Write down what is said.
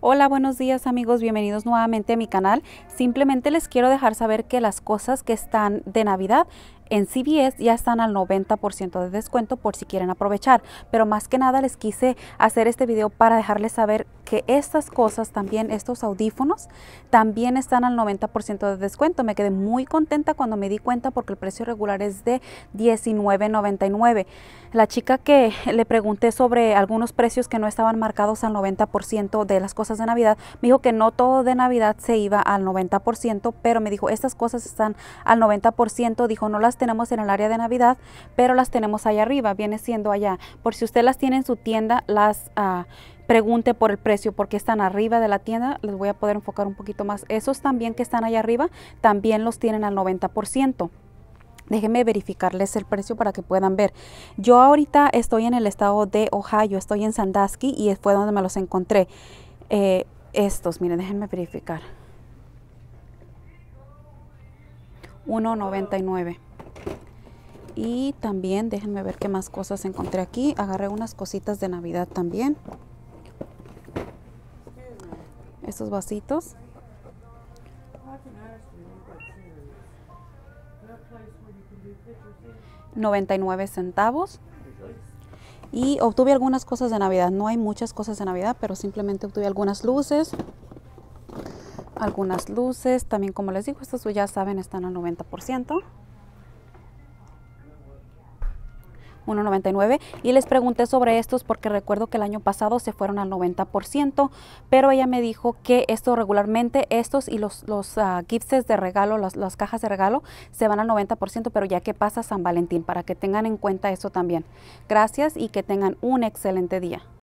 Hola, buenos días amigos, bienvenidos nuevamente a mi canal. Simplemente les quiero dejar saber que las cosas que están de Navidad en CBS ya están al 90% de descuento por si quieren aprovechar. Pero más que nada les quise hacer este video para dejarles saber que estas cosas también, estos audífonos, también están al 90% de descuento. Me quedé muy contenta cuando me di cuenta porque el precio regular es de $19.99. La chica que le pregunté sobre algunos precios que no estaban marcados al 90% de las cosas de Navidad, me dijo que no todo de Navidad se iba al 90%, pero me dijo, estas cosas están al 90%. Dijo, no las tenemos en el área de Navidad, pero las tenemos allá arriba, viene siendo allá. Por si usted las tiene en su tienda, las... Ah, pregunte por el precio porque están arriba de la tienda. Les voy a poder enfocar un poquito más. Esos también que están allá arriba, también los tienen al 90%. Déjenme verificarles el precio para que puedan ver. Yo ahorita estoy en el estado de Ohio, estoy en Sandusky y fue donde me los encontré. Eh, estos, miren, déjenme verificar. 1.99 y también déjenme ver qué más cosas encontré aquí agarré unas cositas de navidad también estos vasitos. $99 centavos. Y obtuve algunas cosas de Navidad. No hay muchas cosas de Navidad, pero simplemente obtuve algunas luces. Algunas luces. También, como les digo, estas ya saben, están al 90%. 1.99 y les pregunté sobre estos porque recuerdo que el año pasado se fueron al 90%, pero ella me dijo que esto regularmente, estos y los, los ah, de regalo, las, las cajas de regalo, se van al 90%, pero ya que pasa San Valentín, para que tengan en cuenta eso también. Gracias y que tengan un excelente día.